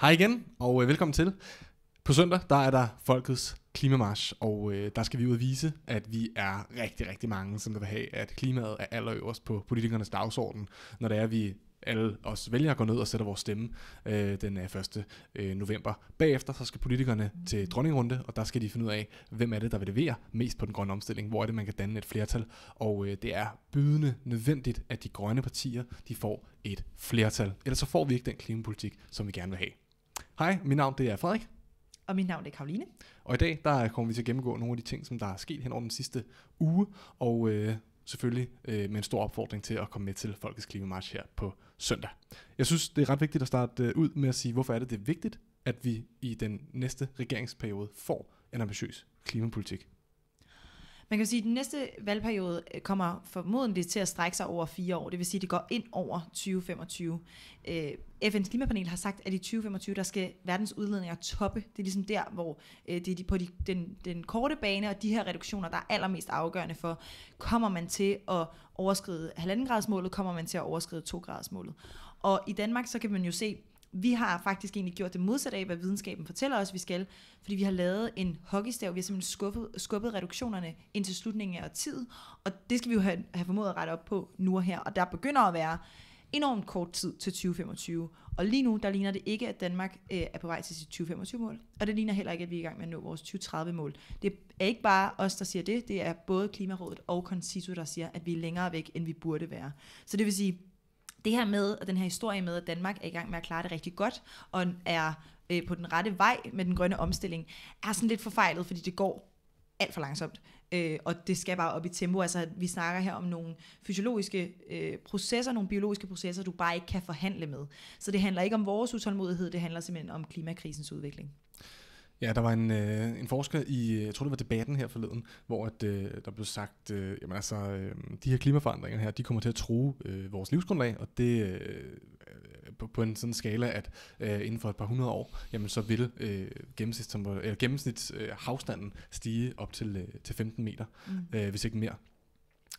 Hej igen, og øh, velkommen til. På søndag, der er der Folkets Klimamarsch, og øh, der skal vi ud og vise, at vi er rigtig, rigtig mange, som vil have, at klimaet er allerøverst på politikernes dagsorden, når det er, at vi alle os vælgere går ned og sætter vores stemme øh, den 1. Øh, øh, november. Bagefter så skal politikerne til dronningrunde, og der skal de finde ud af, hvem er det, der vil levere mest på den grønne omstilling, hvor er det, man kan danne et flertal, og øh, det er bydende nødvendigt, at de grønne partier de får et flertal. Ellers så får vi ikke den klimapolitik, som vi gerne vil have. Hej, mit navn det er Frederik. Og mit navn er Karoline. Og i dag der kommer vi til at gennemgå nogle af de ting, som der er sket hen over den sidste uge, og øh, selvfølgelig øh, med en stor opfordring til at komme med til Folkets Klimamarch her på søndag. Jeg synes, det er ret vigtigt at starte øh, ud med at sige, hvorfor er det, det er vigtigt, at vi i den næste regeringsperiode får en ambitiøs klimapolitik. Man kan sige, at den næste valgperiode øh, kommer formodentlig til at strække sig over fire år. Det vil sige, at det går ind over 2025. FN's øh, klimapanel har sagt, at i 2025, der skal verdens udledninger toppe. Det er ligesom der, hvor øh, det er på de, den, den korte bane, og de her reduktioner, der er allermest afgørende for, kommer man til at overskride 1,5 gradsmålet, kommer man til at overskride 2 gradsmålet. Og i Danmark, så kan man jo se, vi har faktisk egentlig gjort det modsatte af, hvad videnskaben fortæller os, vi skal, fordi vi har lavet en hockeystav, vi har simpelthen skubbet, skubbet reduktionerne ind til slutningen af tid, og det skal vi jo have, have formået at rette op på nu og her, og der begynder at være enormt kort tid til 2025. Og lige nu, der ligner det ikke, at Danmark øh, er på vej til sit 2025-mål, og det ligner heller ikke, at vi er i gang med at nå vores 2030-mål. Det er ikke bare os, der siger det, det er både Klimarådet og Consitu, der siger, at vi er længere væk, end vi burde være. Så det vil sige, det her med, og den her historie med, at Danmark er i gang med at klare det rigtig godt, og er øh, på den rette vej med den grønne omstilling, er sådan lidt forfejlet, fordi det går alt for langsomt. Øh, og det skal bare op i tempo. Altså, vi snakker her om nogle fysiologiske øh, processer, nogle biologiske processer, du bare ikke kan forhandle med. Så det handler ikke om vores utålmodighed, det handler simpelthen om klimakrisens udvikling. Ja, der var en, øh, en forsker i, øh, jeg tror det var debatten her forleden, hvor at, øh, der blev sagt, øh, jamen altså, øh, de her klimaforandringer her, de kommer til at true øh, vores livsgrundlag, og det øh, øh på, på en sådan skala, at øh, inden for et par hundrede år, jamen så vil øh, som, eller gennemsnits øh, havstanden stige op til, øh, til 15 meter, mm. øh, hvis ikke mere.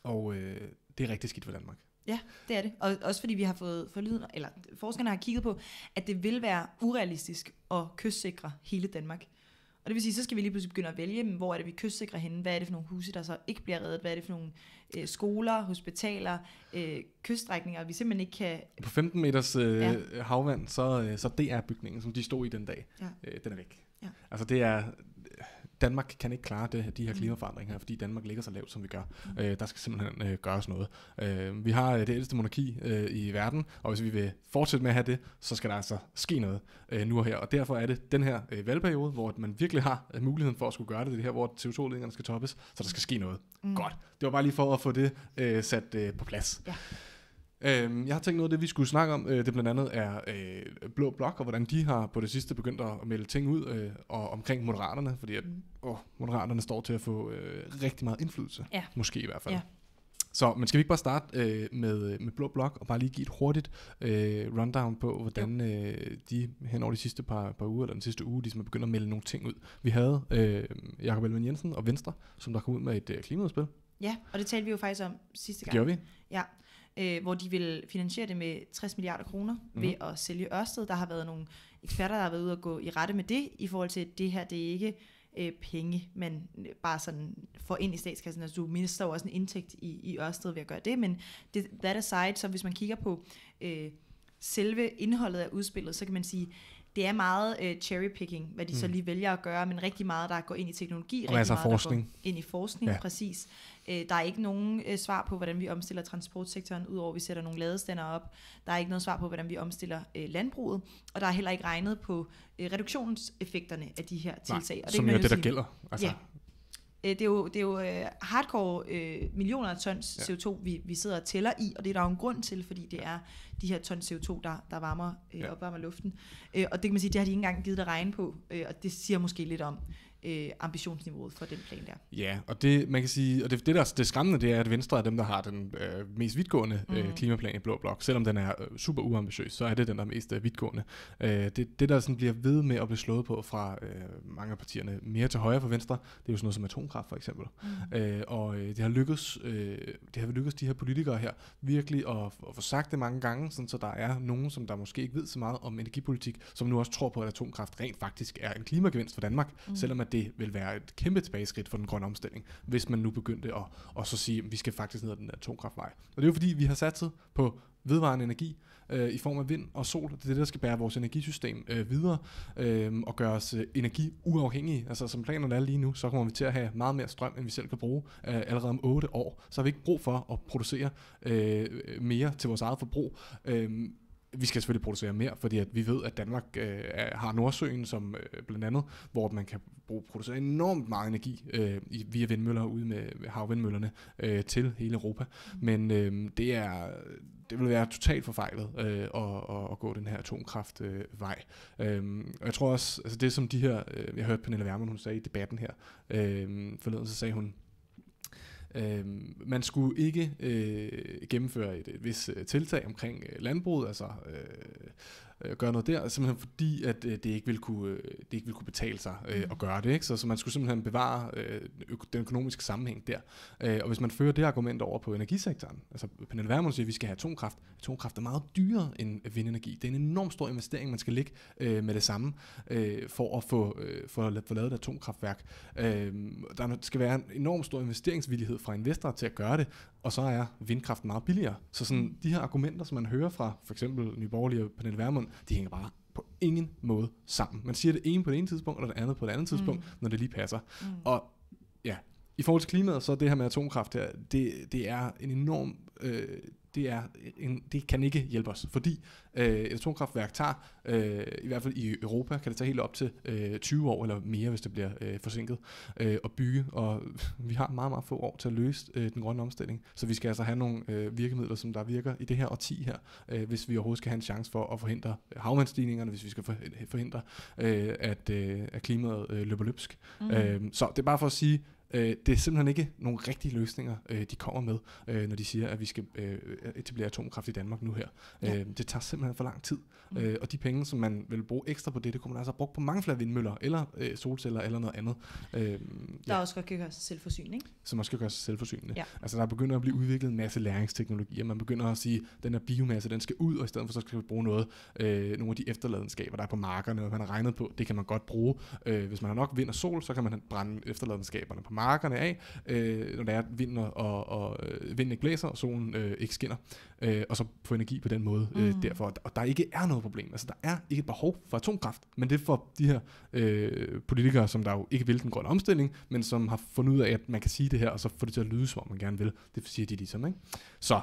Og øh, det er rigtig skidt for Danmark. Ja, det er det. Og også fordi vi har fået forlyden, eller forskerne har kigget på, at det vil være urealistisk at kystsikre hele Danmark. Og det vil sige, så skal vi lige pludselig begynde at vælge, hvor er det, vi kystsikrer henne, hvad er det for nogle huse, der så ikke bliver reddet, hvad er det for nogle øh, skoler, hospitaler, øh, kyststrækninger, vi simpelthen ikke kan... På 15 meters øh, ja. havvand, så, øh, så det er bygningen, som de stod i den dag, ja. øh, den er væk. Ja. Altså det er, Danmark kan ikke klare det, de her mm. klimaforandringer, fordi Danmark ligger så lavt, som vi gør. Mm. Øh, der skal simpelthen øh, gøres noget. Øh, vi har øh, det ældste monarki øh, i verden, og hvis vi vil fortsætte med at have det, så skal der altså ske noget øh, nu og her. Og derfor er det den her øh, valgperiode, hvor man virkelig har øh, muligheden for at skulle gøre det, det her, hvor CO2-ledningerne skal toppes, så der skal ske noget. Mm. Godt. Det var bare lige for at få det øh, sat øh, på plads. Ja. Øhm, jeg har tænkt noget af det, vi skulle snakke om. Øh, det blandt andet er øh, Blå Blok, og hvordan de har på det sidste begyndt at melde ting ud øh, og omkring Moderaterne, fordi at, mm. åh, Moderaterne står til at få øh, rigtig meget indflydelse. Ja. Måske i hvert fald. Ja. Så, men skal vi ikke bare starte øh, med, med Blå Blok, og bare lige give et hurtigt øh, rundown på, hvordan øh, de hen over de sidste par, par uger, eller den sidste uge, de som er begyndt at melde nogle ting ud. Vi havde øh, Jakob Elven Jensen og Venstre, som der kom ud med et øh, klimaudspil. Ja, og det talte vi jo faktisk om sidste gang. Det gjorde vi. Ja, øh, hvor de vil finansiere det med 60 milliarder kroner mm. ved at sælge Ørsted. Der har været nogle eksperter, der har været ude og gå i rette med det, i forhold til, at det her, det er ikke øh, penge, man øh, bare sådan får ind i statskassen. Altså, du mister jo også en indtægt i, i Ørsted ved at gøre det, men det, that aside, så hvis man kigger på øh, selve indholdet af udspillet, så kan man sige, det er meget øh, cherrypicking, hvad de mm. så lige vælger at gøre, men rigtig meget, der går ind i teknologi, og rigtig altså meget, forskning. der går ind i forskning, ja. præcis. Øh, der er ikke nogen øh, svar på, hvordan vi omstiller transportsektoren, udover at vi sætter nogle ladestander op. Der er ikke noget svar på, hvordan vi omstiller øh, landbruget, og der er heller ikke regnet på øh, reduktionseffekterne af de her tiltag. Nej, og det som jo er det, der sige. gælder. Altså. Ja. Øh, det er jo, det er jo øh, hardcore øh, millioner af tons ja. CO2, vi, vi sidder og tæller i, og det er der jo en grund til, fordi det er de her tons CO2, der, der varmer, øh, ja. opvarmer luften. Øh, og det kan man sige, det har de ikke engang givet at regne på, øh, og det siger måske lidt om, øh, ambitionsniveauet for den plan der. Ja, og det man kan sige, og det, det der det skræmmende, det er, at Venstre er dem, der har den øh, mest vidtgående øh, mm. klimaplan i Blå Blok. Selvom den er øh, super uambitiøs, så er det den, der er mest øh, vidtgående. Øh, det, det, der sådan bliver ved med at blive slået på fra øh, mange af partierne mere til højre for Venstre, det er jo sådan noget som atomkraft for eksempel. Mm. Øh, og øh, det har lykkes, øh, det har lykkes de her politikere her virkelig at, at få sagt det mange gange, sådan, så der er nogen, som der måske ikke ved så meget om energipolitik, som nu også tror på, at atomkraft rent faktisk er en klimagevinst for Danmark, mm. selvom at det vil være et kæmpe tilbageskridt for den grønne omstilling, hvis man nu begyndte at, at så sige, at vi skal faktisk ned ad den atomkraftvej. Og det er jo fordi, vi har satset på vedvarende energi øh, i form af vind og sol. Det er det, der skal bære vores energisystem øh, videre øh, og gøre os øh, energiuafhængige. Altså som planerne er lige nu, så kommer vi til at have meget mere strøm, end vi selv kan bruge øh, allerede om 8 år. Så har vi ikke brug for at producere øh, mere til vores eget forbrug. Øh, vi skal selvfølgelig producere mere, fordi at vi ved, at Danmark øh, har Nordsøen som øh, blandt andet, hvor man kan bruge, producere enormt meget energi øh, i, via vindmøller ude med havvindmøllerne øh, til hele Europa. Men øh, det er det vil være totalt forfejlet øh, at, at, at gå den her atomkraftvej. Øh, vej. Øh, og jeg tror også, altså det som de her, øh, jeg hørte Pernille Wermund, hun sagde i debatten her øh, forleden, så sagde hun, Øh, man skulle ikke øh, gennemføre et, et vis øh, tiltag omkring øh, landbruget, altså øh, øh, gøre noget der, simpelthen fordi, at øh, det, ikke ville kunne, øh, det ikke ville kunne betale sig øh, mm. at gøre det. Ikke? Så, så man skulle simpelthen bevare øh, den økonomiske sammenhæng der. Øh, og hvis man fører det argument over på energisektoren, altså Pernille Vermund siger, at vi skal have atomkraft. Atomkraft er meget dyrere end øh, vindenergi. Det er en enorm stor investering, man skal ligge øh, med det samme, øh, for at få, øh, for at få lavet et atomkraftværk. Øh, der skal være en enorm stor investeringsvillighed fra investorer til at gøre det, og så er vindkraft meget billigere. Så sådan, mm. de her argumenter, som man hører fra for eksempel Nye Borgerlige og Pernille Vermund, de hænger bare på ingen måde sammen. Man siger det ene på det ene tidspunkt, og det andet på det andet tidspunkt, mm. når det lige passer. Mm. Og ja, i forhold til klimaet, så er det her med atomkraft her, det, det er en enorm... Øh, det, er en, det kan ikke hjælpe os, fordi øh, et atomkraftværk tager, øh, i hvert fald i Europa, kan det tage helt op til øh, 20 år eller mere, hvis det bliver øh, forsinket, øh, at bygge, og vi har meget, meget få år til at løse øh, den grønne omstilling, så vi skal altså have nogle øh, virkemidler, som der virker i det her årti her, øh, hvis vi overhovedet skal have en chance for at forhindre havvandstigningerne, hvis vi skal forhindre, øh, at, øh, at klimaet øh, løber løbsk. Mm. Øh, så det er bare for at sige, Øh, det er simpelthen ikke nogle rigtige løsninger, øh, de kommer med, øh, når de siger, at vi skal øh, etablere atomkraft i Danmark nu her. Ja. Øh, det tager simpelthen for lang tid. Mm. Øh, og de penge, som man vil bruge ekstra på det, det kunne man altså bruge på mange flere vindmøller, eller øh, solceller, eller noget andet. Øh, der ja. også godt kan gøre sig selvforsyning. Som også kan gøre sig selvforsynende. Ja. Altså der begynder at blive udviklet en masse læringsteknologier. Man begynder at sige, at den her biomasse, den skal ud, og i stedet for så skal vi bruge noget, øh, nogle af de efterladenskaber, der er på markerne, og man har regnet på, det kan man godt bruge. Øh, hvis man har nok vind og sol, så kan man brænde efterladenskaberne på markerne markerne af, øh, når der er vind og, og, og, øh, vinden ikke blæser, og solen øh, ikke skinner, øh, og så få energi på den måde øh, mm. derfor. Og der ikke er noget problem. Altså, der er ikke et behov for atomkraft, men det er for de her øh, politikere, som der jo ikke vil den grønne omstilling, men som har fundet ud af, at man kan sige det her, og så få det til at lyde, som om man gerne vil. Det siger de ligesom, ikke? Så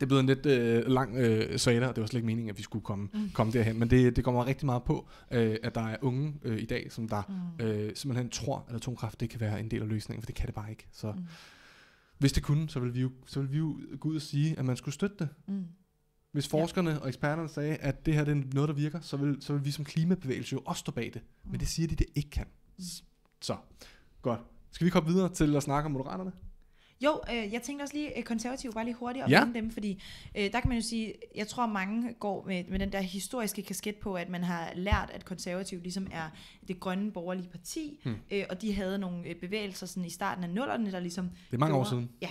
det er blevet en lidt øh, lang øh, saga, og det var slet ikke meningen, at vi skulle komme, mm. komme derhen. Men det, det kommer rigtig meget på, øh, at der er unge øh, i dag, som der mm. øh, simpelthen tror, at atomkraft det kan være en del af løsningen, for det kan det bare ikke. Så mm. hvis det kunne, så ville vi jo, så ville vi jo gå ud og sige, at man skulle støtte det. Mm. Hvis forskerne ja. og eksperterne sagde, at det her det er noget, der virker, så vil, så vil vi som klimabevægelse jo også stå bag det. Mm. Men det siger de, det ikke kan. Mm. Så, godt. Skal vi komme videre til at snakke om moderaterne? Jo, øh, jeg tænkte også lige øh, bare lige hurtigt om ja. dem, fordi øh, der kan man jo sige, jeg tror mange går med, med den der historiske kasket på, at man har lært, at konservativt ligesom er det grønne borgerlige parti, hmm. øh, og de havde nogle øh, bevægelser sådan i starten af nullerne, der ligesom... Det er mange gjorde, år siden. Ja,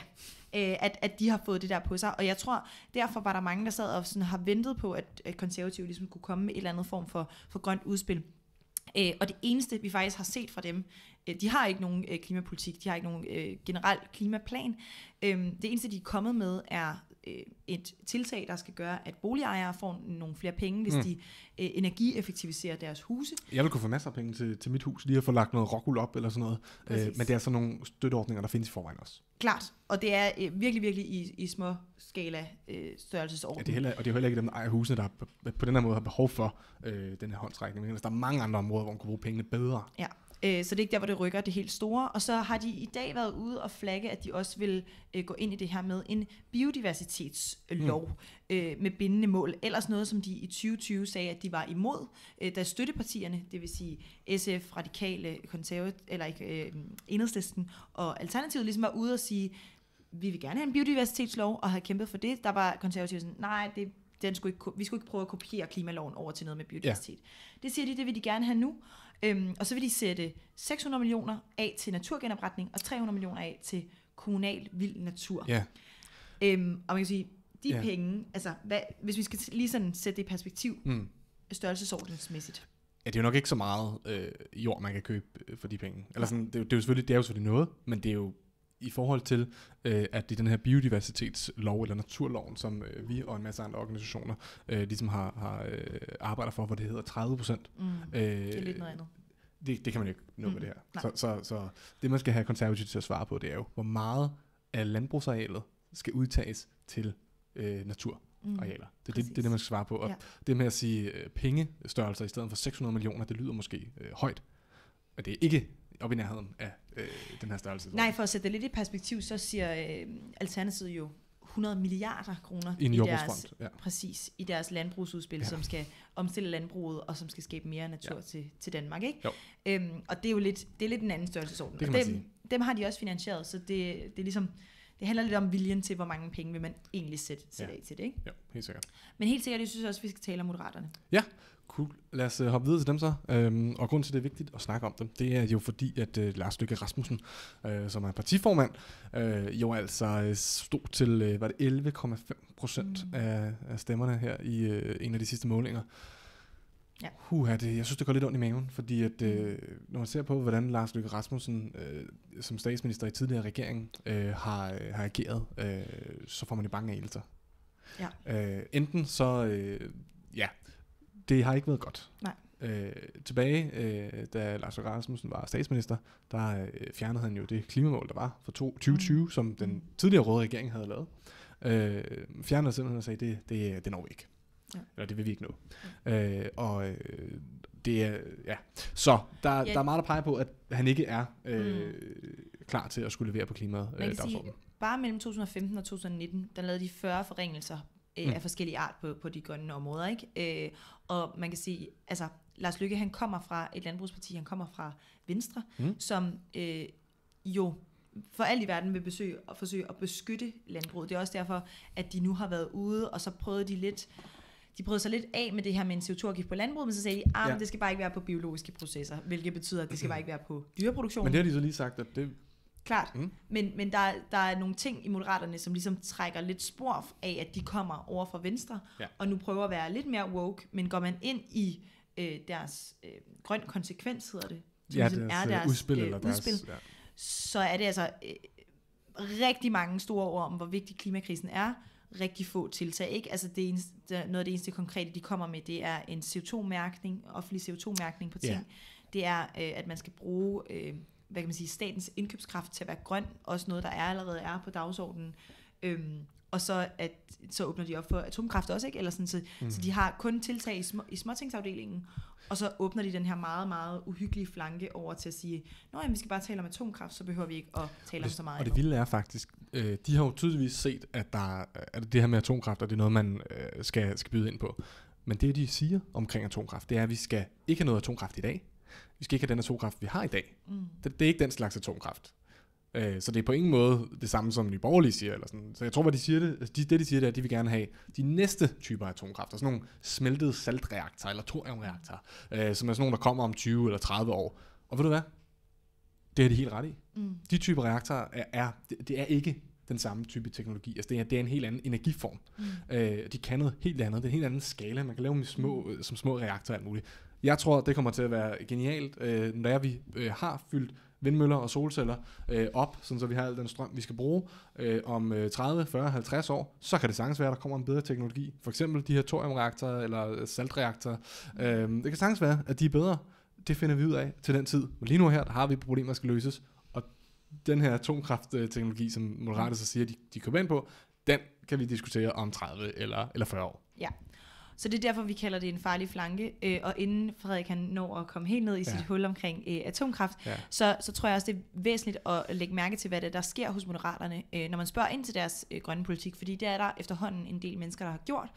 øh, at, at de har fået det der på sig. Og jeg tror, derfor var der mange, der sad og sådan har ventet på, at, at konservative ligesom kunne komme med et eller andet form for, for grønt udspil. Øh, og det eneste, vi faktisk har set fra dem, øh, de har ikke nogen øh, klimapolitik, de har ikke nogen generel klimaplan. Øhm, det eneste, de er kommet med, er øh, et tiltag, der skal gøre, at boligejere får nogle flere penge, hvis mm. de øh, energieffektiviserer deres huse. Jeg vil kunne få masser af penge til, til mit hus, lige at få lagt noget rockul op eller sådan noget. Øh, men det er sådan nogle støtteordninger, der findes i forvejen også. Klart, og det er øh, virkelig, virkelig i, i små skala øh, størrelsesorden. Ja, det er heller, og det er heller ikke dem, der ejer husene, der på den her måde har behov for øh, den her håndtrækning. Men der er mange andre områder, hvor man kunne bruge pengene bedre. Ja. Øh, så det er ikke der, hvor det rykker det helt store. Og så har de i dag været ude og flagge, at de også vil øh, gå ind i det her med en biodiversitetslov mm. Øh, med bindende mål. Ellers noget, som de i 2020 sagde, at de var imod, øh, da støttepartierne, det vil sige SF, Radikale, Konservative, eller ikke, øh, Enhedslisten og Alternativet, ligesom var ude og sige, vi vil gerne have en biodiversitetslov og have kæmpet for det. Der var konservative sådan, nej, det den skulle ikke, vi skulle ikke prøve at kopiere klimaloven over til noget med biodiversitet. Ja. Det siger de, det vil de gerne have nu. Øhm, og så vil de sætte 600 millioner af til naturgenopretning og 300 millioner af til kommunal vild natur. Ja. Øhm, og man kan sige, de ja. penge, altså hvad, hvis vi skal lige sådan sætte det i perspektiv, mm. størrelsesordensmæssigt. Ja, det er jo nok ikke så meget øh, jord, man kan købe øh, for de penge. Eller sådan, det, er jo, det, er jo selvfølgelig, det er jo selvfølgelig noget, men det er jo i forhold til, øh, at det er den her biodiversitetslov, eller naturloven, som øh, vi og en masse andre organisationer øh, ligesom har, har øh, arbejder for, hvor det hedder 30 procent. Mm, øh, det er lidt noget øh, andet. Det, det kan man jo ikke nå mm, med det her. Så, så, så det, man skal have konservativt til at svare på, det er jo, hvor meget af landbrugsarealet skal udtages til øh, naturarealer. mm. Det, det, det er det, man skal svare på. Og ja. det med at sige øh, pengestørrelser i stedet for 600 millioner, det lyder måske øh, højt. Men det er ikke op i nærheden af øh, den her størrelse. Nej, for at sætte det lidt i perspektiv, så siger øh, Alternativet jo 100 milliarder kroner i, i deres, ja. præcis, i deres landbrugsudspil, ja. som skal omstille landbruget og som skal skabe mere natur ja. til, til Danmark. Ikke? Øhm, og det er jo lidt, det er lidt en anden størrelsesorden. Det dem, sige. dem har de også finansieret, så det, det er ligesom... Det handler lidt om viljen til, hvor mange penge vil man egentlig sætte, sætte ja. af til det. Ikke? Ja, helt sikkert. Men helt sikkert, jeg synes også, vi skal tale om moderaterne. Ja, Cool. Lad os øh, hoppe videre til dem så. Øhm, og grunden til, at det er vigtigt at snakke om dem, det er jo fordi, at øh, Lars Lykke Rasmussen, øh, som er partiformand, øh, jo altså øh, stod til øh, var det 11,5 procent mm. af, af stemmerne her i øh, en af de sidste målinger. Ja. Huha, det, jeg synes, det går lidt ondt i maven, fordi at, øh, mm. når man ser på, hvordan Lars Lykke Rasmussen øh, som statsminister i tidligere regering øh, har, øh, har ageret, øh, så får man i bange anelser. Ja. Øh, enten så... Øh, ja, det har ikke været godt. Nej. Øh, tilbage, øh, da Lars Løkke Rasmussen var statsminister, der øh, fjernede han jo det klimamål, der var for 2020, mm. som den tidligere røde regering havde lavet. Øh, fjernede simpelthen og sagde, det, det, det når vi ikke. Ja. Eller det vil vi ikke nå. Ja. Øh, og øh, det er, ja. Så der, ja. der er meget, der peger på, at han ikke er øh, mm. klar til at skulle levere på klimaet. Man øh, kan øh, sige, bare mellem 2015 og 2019, der lavede de 40 forringelser øh, mm. af forskellige art på, på de grønne områder. Ikke? Øh, og man kan sige, altså Lars Lykke han kommer fra et landbrugsparti, han kommer fra Venstre, mm. som øh, jo for alt i verden vil besøge, og forsøge at beskytte landbruget. Det er også derfor, at de nu har været ude, og så prøvede de lidt de prøvede sig lidt af med det her med en CO2-afgift på landbruget, men så sagde de, at ah, ja. det skal bare ikke være på biologiske processer, hvilket betyder, at det skal mm. bare ikke være på dyreproduktion. Men det har de så lige sagt, at det Klart. Mm. Men, men der, der er nogle ting i Moderaterne, som ligesom trækker lidt spor af, at de kommer over fra Venstre, ja. og nu prøver at være lidt mere woke, men går man ind i øh, deres øh, grøn konsekvens, hedder det, som ja, ligesom deres, er øh, deres udspil, øh, eller deres, udspil ja. så er det altså øh, rigtig mange store ord om, hvor vigtig klimakrisen er, rigtig få tiltag. Ikke? Altså det eneste, noget af det eneste konkrete, de kommer med, det er en CO2-mærkning, offentlig CO2-mærkning på ting. Ja. Det er, øh, at man skal bruge... Øh, hvad kan man sige, statens indkøbskraft til at være grøn, også noget, der er, allerede er på dagsordenen. Øhm, og så, at, så åbner de op for atomkraft også, ikke? Eller sådan, så, mm. så de har kun tiltag i, små, i småtingsafdelingen, og så åbner de den her meget, meget uhyggelige flanke over til at sige, nå jamen, vi skal bare tale om atomkraft, så behøver vi ikke at tale det, om så meget Og endnu. det vilde er faktisk, øh, de har jo tydeligvis set, at, der, at det her med atomkraft, og det er noget, man øh, skal, skal byde ind på. Men det, de siger omkring atomkraft, det er, at vi skal ikke have noget atomkraft i dag, vi skal ikke have den atomkraft, vi har i dag. Mm. Det, det er ikke den slags atomkraft. Øh, så det er på ingen måde det samme, som de Borgerlige siger. Eller sådan. Så jeg tror, hvad de siger det, altså, de, det de siger, det er, at de vil gerne have de næste typer atomkraft. Sådan altså nogle smeltede saltreaktorer, eller thoriumreaktorer, øh, som er sådan nogle, der kommer om 20 eller 30 år. Og ved du hvad? Det er de helt ret i. Mm. De typer reaktorer er, er det, det er ikke den samme type teknologi. Altså det er, det er en helt anden energiform. Mm. Øh, de kan noget helt andet. Det er en helt anden skala. Man kan lave dem små, mm. som små reaktorer og alt muligt. Jeg tror, det kommer til at være genialt, øh, når vi øh, har fyldt vindmøller og solceller øh, op, sådan så vi har al den strøm, vi skal bruge øh, om 30, 40, 50 år, så kan det sagtens være, at der kommer en bedre teknologi. For eksempel de her thoriumreaktorer eller øh, saltreaktorer. Øh, det kan sagtens være, at de er bedre. Det finder vi ud af til den tid. Men lige nu her, der har vi problemer, der skal løses. Og den her atomkraftteknologi, som Moderater så siger, de, de kommer ind på, den kan vi diskutere om 30 eller, eller 40 år. Ja, så det er derfor, vi kalder det en farlig flanke. Øh, og inden Frederik han når at komme helt ned i sit hul omkring øh, atomkraft, ja. så, så tror jeg også, det er væsentligt at lægge mærke til, hvad det er, der sker hos moderaterne, øh, når man spørger ind til deres øh, grønne politik. Fordi det er der efterhånden en del mennesker, der har gjort.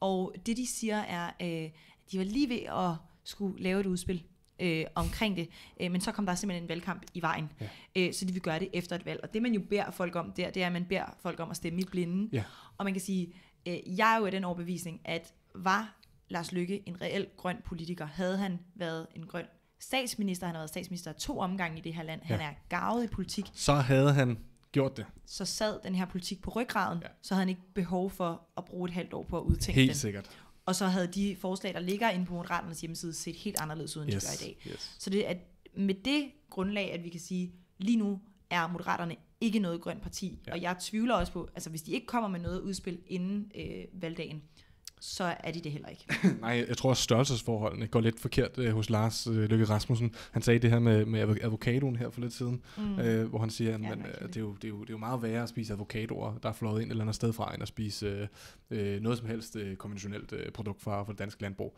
Og det, de siger, er, øh, de var lige ved at skulle lave et udspil øh, omkring det. Øh, men så kom der simpelthen en valgkamp i vejen. Ja. Øh, så de vil gøre det efter et valg. Og det man jo beder folk om der, det er, at man beder folk om at stemme i blinde. Ja. Og man kan sige, øh, jeg er jo af den overbevisning, at var Lars Lykke en reel grøn politiker? Havde han været en grøn statsminister? Han har været statsminister to omgange i det her land. Ja. Han er gavet i politik. Så havde han gjort det. Så sad den her politik på ryggraden, ja. så havde han ikke behov for at bruge et halvt år på at udtænke Helt den. sikkert. Og så havde de forslag, der ligger inde på Moderaternes hjemmeside, set helt anderledes ud, end yes. de gør i dag. Yes. Så det er med det grundlag, at vi kan sige, lige nu er Moderaterne ikke noget grønt parti. Ja. Og jeg tvivler også på, altså hvis de ikke kommer med noget udspil inden øh, valgdagen, så er de det heller ikke. Nej, jeg tror, også størrelsesforholdene går lidt forkert øh, hos Lars øh, Løkke Rasmussen. Han sagde det her med, med avocadoen her for lidt siden, mm. øh, hvor han siger, at ja, man, øh, det, er jo, det, er jo, det er jo meget værre at spise avocadoer, der er flået ind eller andet sted fra, end at spise øh, øh, noget som helst øh, konventionelt øh, produkt fra, fra dansk landbrug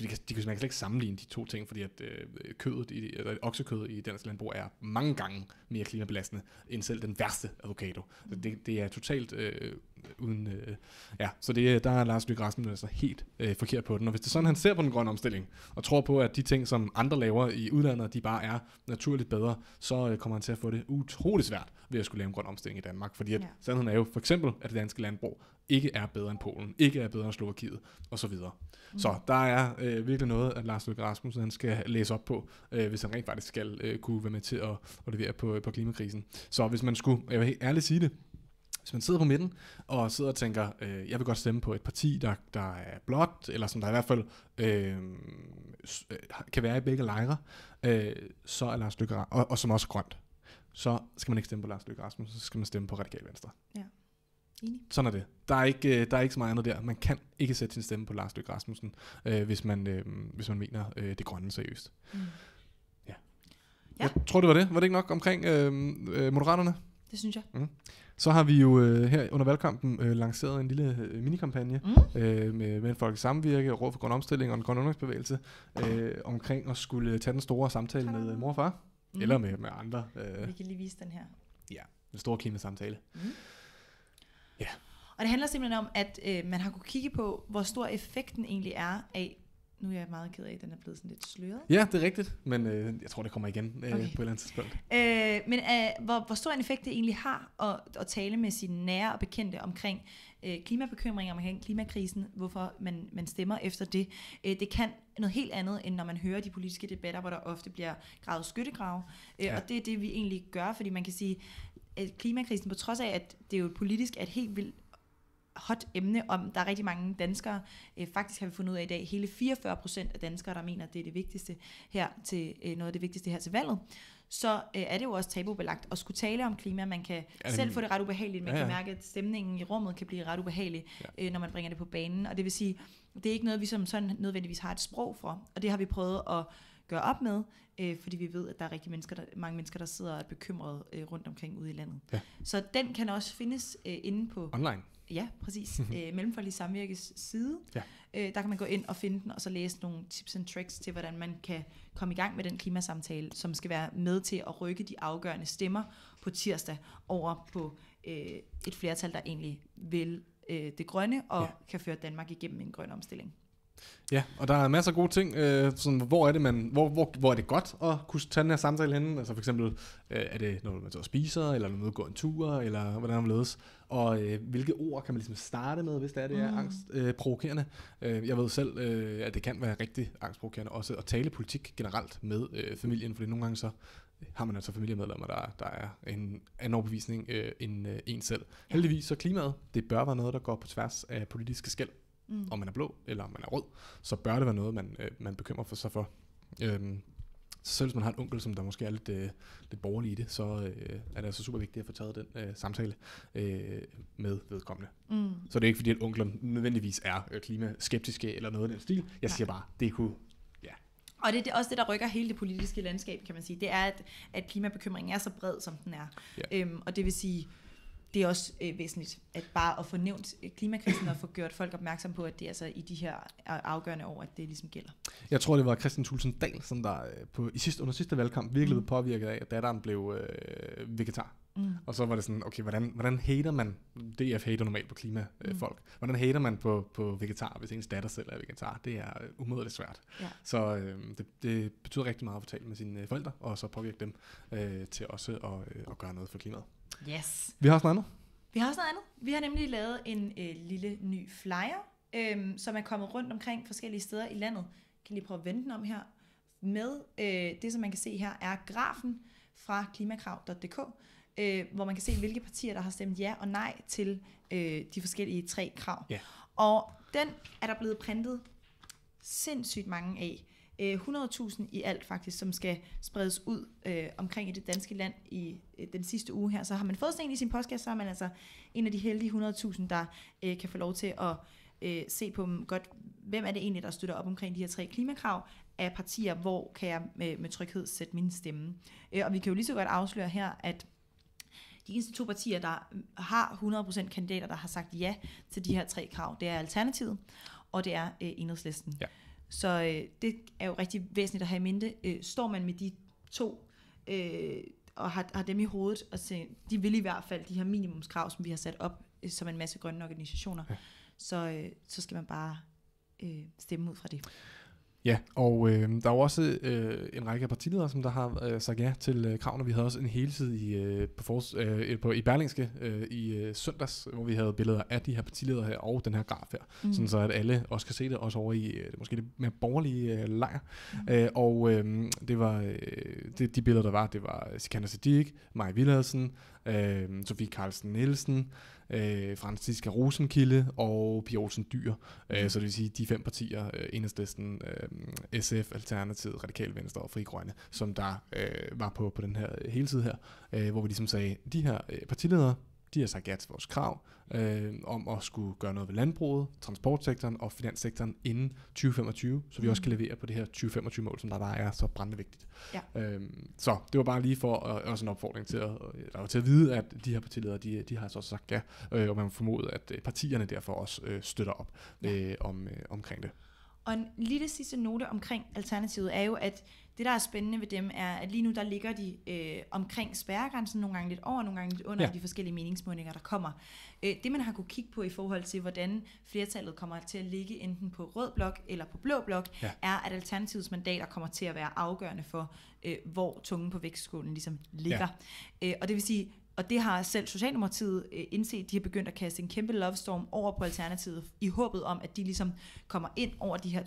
de kan, de kan slet ikke sammenligne de to ting, fordi at øh, kødet i, eller oksekødet i dansk landbrug er mange gange mere klimabelastende end selv den værste avocado. Så det, det er totalt øh, uden... Øh, ja, så det, øh, der er Lars Lykke Rasmussen altså helt øh, forkert på den. Og hvis det er sådan, han ser på den grønne omstilling, og tror på, at de ting, som andre laver i udlandet, de bare er naturligt bedre, så øh, kommer han til at få det utrolig svært ved at skulle lave en grøn omstilling i Danmark. Fordi at, ja. sandheden er jo for eksempel, at det danske landbrug ikke er bedre end Polen, ikke er bedre end Slovakiet, osv. Mm. Så der er øh, virkelig noget, at Lars Løkke Rasmussen han skal læse op på, øh, hvis han rent faktisk skal øh, kunne være med til at, at levere på, øh, på klimakrisen. Så hvis man skulle, jeg vil helt ærligt sige det, hvis man sidder på midten og sidder og tænker, øh, jeg vil godt stemme på et parti, der, der er blot, eller som der i hvert fald øh, øh, kan være i begge lejre, øh, så er Lars Løkke, og, og som også er grønt, så skal man ikke stemme på Lars Løkke Rasmussen, så skal man stemme på Radikal Venstre. Ja. Enig. Sådan er det. Der er, ikke, øh, der er ikke så meget andet der. Man kan ikke sætte sin stemme på Lars Løkke Rasmussen, øh, hvis, man, øh, hvis man mener øh, det grønne seriøst. Mm. Ja. ja. Jeg tror, det var det. Var det ikke nok omkring øh, øh Moderaterne? Det synes jeg. Mm. Så har vi jo øh, her under valgkampen øh, lanceret en lille øh, minikampagne mm. øh, med, med i Samvirke, Råd for Grøn Omstilling og en Grøn Ungdomsbevægelse øh, omkring at skulle tage den store samtale med øh, mor og far, mm. eller med, med andre. Øh. Vi kan lige vise den her. Ja, den store klimasamtale. Mm. Ja. Og det handler simpelthen om, at øh, man har kunne kigge på, hvor stor effekten egentlig er af, nu er jeg meget ked af, at den er blevet sådan lidt sløret. Ja, det er rigtigt, men øh, jeg tror, det kommer igen øh, okay. på et eller andet tidspunkt. Øh, men øh, hvor, hvor stor en effekt det egentlig har at, at tale med sine nære og bekendte omkring øh, klimabekymringer, omkring klimakrisen, hvorfor man, man stemmer efter det. Øh, det kan noget helt andet, end når man hører de politiske debatter, hvor der ofte bliver gravet skyttegrave. Øh, ja. Og det er det, vi egentlig gør, fordi man kan sige, at klimakrisen, på trods af, at det er jo politisk er et helt vildt hot emne om, der er rigtig mange danskere, øh, faktisk har vi fundet ud af i dag, hele 44 procent af danskere, der mener, at det er det vigtigste her til, øh, noget af det vigtigste her til valget, så øh, er det jo også tabubelagt at skulle tale om klima. Man kan ja, selv få det ret ubehageligt, man ja, ja. kan mærke, at stemningen i rummet kan blive ret ubehagelig, ja. øh, når man bringer det på banen. Og det vil sige, det er ikke noget, vi som sådan nødvendigvis har et sprog for, og det har vi prøvet at gøre op med øh, fordi vi ved, at der er rigtig mennesker, der, mange mennesker, der sidder og er bekymrede øh, rundt omkring ude i landet. Ja. Så den kan også findes øh, inde på... Online? Ja, præcis. øh, Mellemfolkelig Samvirkes side. Ja. Øh, der kan man gå ind og finde den, og så læse nogle tips and tricks til, hvordan man kan komme i gang med den klimasamtale, som skal være med til at rykke de afgørende stemmer på tirsdag over på øh, et flertal, der egentlig vil øh, det grønne og ja. kan føre Danmark igennem en grøn omstilling. Ja, og der er masser af gode ting. Øh, sådan, hvor er det man, hvor, hvor, hvor er det godt at kunne tage den her samtale henne? Altså for eksempel, øh, er det når man så spiser, eller når man går en tur, eller hvordan man ledes? Og øh, hvilke ord kan man ligesom starte med, hvis det er, det er mm. angstprovokerende? Øh, øh, jeg ved selv, øh, at det kan være rigtig angstprovokerende også at tale politik generelt med øh, familien, fordi nogle gange så har man altså familiemedlemmer, der, der er en anden overbevisning øh, end øh, en selv. Heldigvis så klimaet, det bør være noget, der går på tværs af politiske skæld mm. om man er blå eller om man er rød, så bør det være noget, man, øh, man bekymrer for sig for. Øhm, så selv hvis man har en onkel, som der måske er lidt, øh, lidt borgerlig i det, så øh, er det altså super vigtigt at få taget den øh, samtale øh, med vedkommende. Mm. Så det er ikke fordi, at onkler nødvendigvis er øh, klimaskeptiske eller noget af den stil. Jeg siger bare, det kunne og det er også det, der rykker hele det politiske landskab, kan man sige. Det er, at, at klimabekymringen er så bred, som den er. Yeah. Øhm, og det vil sige, det er også øh, væsentligt, at bare at få nævnt øh, klimakrisen og få gjort folk opmærksom på, at det er altså i de her øh, afgørende år, at det ligesom gælder. Jeg tror, det var Christian Thulsen Dahl, som der øh, på, i sidste, under sidste valgkamp virkelig mm. blev påvirket af, at datteren blev øh, vegetar. Mm. Og så var det sådan, okay, hvordan, hvordan hater man, DF hater normalt på klimafolk, mm. hvordan hater man på, på vegetar, hvis ens datter selv er vegetar? Det er umådeligt svært. Ja. Så øh, det, det betyder rigtig meget at få med sine forældre, og så påvirke dem øh, til også at, øh, at gøre noget for klimaet. Yes. Vi har også noget andet. Vi har også noget andet. Vi har nemlig lavet en øh, lille ny flyer, øh, som er kommet rundt omkring forskellige steder i landet. Jeg kan lige prøve at vende den om her. Med øh, det, som man kan se her, er grafen fra klimakrav.dk, øh, hvor man kan se, hvilke partier, der har stemt ja og nej til øh, de forskellige tre krav. Yeah. Og den er der blevet printet sindssygt mange af. 100.000 øh, i alt faktisk, som skal spredes ud øh, omkring i det danske land i øh, den sidste uge her. Så har man fået sådan en i sin postkasse, så er man altså en af de heldige 100.000, der øh, kan få lov til at øh, se på mm, godt, hvem er det egentlig, der støtter op omkring de her tre klimakrav af partier, hvor kan jeg med, med tryghed sætte min stemme. Øh, og vi kan jo lige så godt afsløre her, at de eneste to partier, der mm, har 100% kandidater, der har sagt ja til de her tre krav, det er Alternativet, og det er øh, Enhedslisten. Ja. Så øh, det er jo rigtig væsentligt at have i mente. Øh, står man med de to øh, og har, har dem i hovedet, og se, de vil i hvert fald de her minimumskrav, som vi har sat op øh, som en masse grønne organisationer, ja. så, øh, så skal man bare øh, stemme ud fra det. Ja, og øh, der er jo også øh, en række partiledere, som der har øh, sagt ja til øh, kravene. Vi havde også en tid i, øh, på, for, øh, på, i Berlingske øh, i øh, søndags, hvor vi havde billeder af de her partiledere her og den her graf her. Mm. Sådan så at alle også kan se det, også over i øh, måske det mere borgerlige øh, lejr. Mm. Øh, og øh, det var øh, det, de billeder, der var, det var Sikander Siddiq, Maja Villadsen, øh, Sofie Carlsen Nielsen, øh, Francisca Rosenkilde og Pia Olsen Dyr. Mm. Øh, mhm. så det vil sige de fem partier, øh, Enhedslisten, øh, SF, Alternativet, Radikale Venstre og Fri Grønne, som der øh, var på, på den her hele tid her, øh, hvor vi ligesom sagde, de her øh, partiledere, de har sagt ja til vores krav øh, om at skulle gøre noget ved landbruget, transportsektoren og finanssektoren inden 2025, så vi mm. også kan levere på det her 2025-mål, som der bare er så brændende vigtigt. Ja. Øhm, så det var bare lige for øh, også en opfordring til at, eller, til at vide, at de her partiledere, de, de har så også sagt ja, øh, og man formoder, at øh, partierne derfor også øh, støtter op ja. Øh, om, øh, omkring det. Og en lille sidste note omkring Alternativet er jo, at det, der er spændende ved dem, er, at lige nu der ligger de øh, omkring spærregrænsen, nogle gange lidt over, nogle gange lidt under ja. de forskellige meningsmålinger, der kommer. Øh, det, man har kunne kigge på i forhold til, hvordan flertallet kommer til at ligge enten på rød blok eller på blå blok, ja. er, at Alternativets mandater kommer til at være afgørende for, øh, hvor tungen på vægtskålen ligesom ligger. Ja. Øh, og det vil sige, og det har selv Socialdemokratiet øh, indset. De har begyndt at kaste en kæmpe love storm over på Alternativet, i håbet om, at de ligesom kommer ind over de her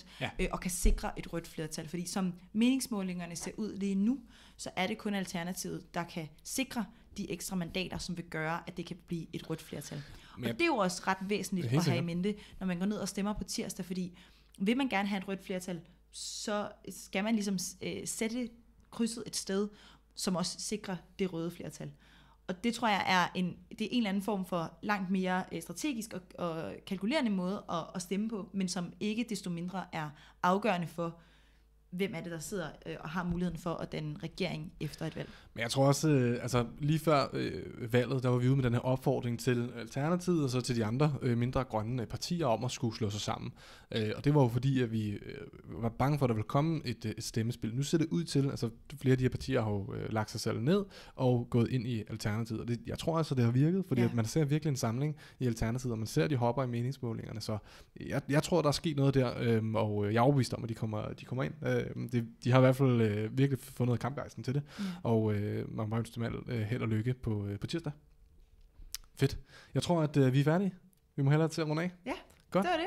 2% ja. øh, og kan sikre et rødt flertal. Fordi som meningsmålingerne ser ud lige nu, så er det kun Alternativet, der kan sikre de ekstra mandater, som vil gøre, at det kan blive et rødt flertal. Men jeg... Og det er jo også ret væsentligt at have i mente, når man går ned og stemmer på tirsdag, fordi vil man gerne have et rødt flertal, så skal man ligesom øh, sætte krydset et sted, som også sikrer det røde flertal. Og det tror jeg er en, det er en eller anden form for langt mere øh, strategisk og, og kalkulerende måde at, at stemme på, men som ikke desto mindre er afgørende for, hvem er det, der sidder øh, og har muligheden for at danne regering efter et valg. Men jeg tror også, øh, altså lige før øh, valget, der var vi ude med den her opfordring til Alternativet og så til de andre øh, mindre grønne partier om at skulle slå sig sammen. Øh, og det var jo fordi, at vi øh, var bange for, at der ville komme et, øh, et stemmespil. Nu ser det ud til, altså flere af de her partier har jo øh, lagt sig selv ned og gået ind i Alternativet. Og det, jeg tror altså, det har virket, fordi ja. man ser virkelig en samling i Alternativet, og man ser, at de hopper i meningsmålingerne. Så jeg, jeg tror, der er sket noget der, øhm, øh, og jeg er overbevist om, at de kommer, de kommer ind. Øh, øh, de, de har i hvert fald øh, virkelig fundet kampgejsen til det. Ja. Mm. Og øh, man må ønske dem alt, øh, held og lykke på, øh, på tirsdag. Fedt. Jeg tror, at øh, vi er færdige. Vi må hellere til at runde af. Ja, Godt. det var det.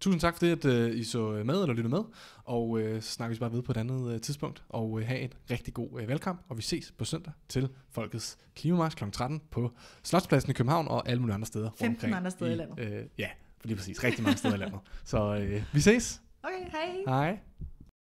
Tusind tak for det, at øh, I så øh, med eller lyttede med, og øh, så snakkes vi bare ved på et andet øh, tidspunkt, og øh, have en rigtig god øh, valgkamp, og vi ses på søndag til Folkets Klimamarsch kl. 13 på Slotspladsen i København og alle mulige andre steder. 15 andre steder i, i landet. Øh, ja, lige præcis. Rigtig mange steder i landet. Så øh, vi ses. Okay, hej. Hej.